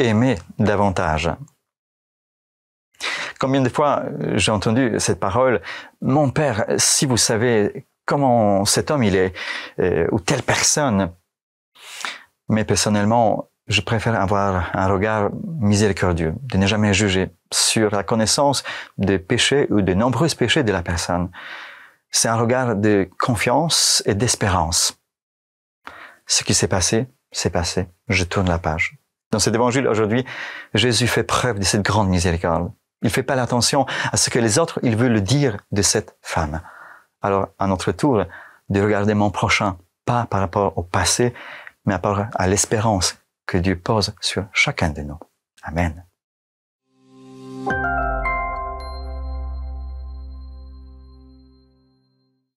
aimer davantage. Combien de fois euh, j'ai entendu cette parole, mon père, si vous savez comment cet homme il est, euh, ou telle personne. Mais personnellement, je préfère avoir un regard miséricordieux, de ne jamais juger sur la connaissance des péchés ou de nombreux péchés de la personne. C'est un regard de confiance et d'espérance. Ce qui s'est passé, c'est passé. Je tourne la page. Dans cet évangile aujourd'hui, Jésus fait preuve de cette grande miséricorde. Il ne fait pas l'attention à ce que les autres, il veut le dire de cette femme. Alors, à notre tour, de regarder mon prochain, pas par rapport au passé, mais par rapport à l'espérance que Dieu pose sur chacun de nous. Amen.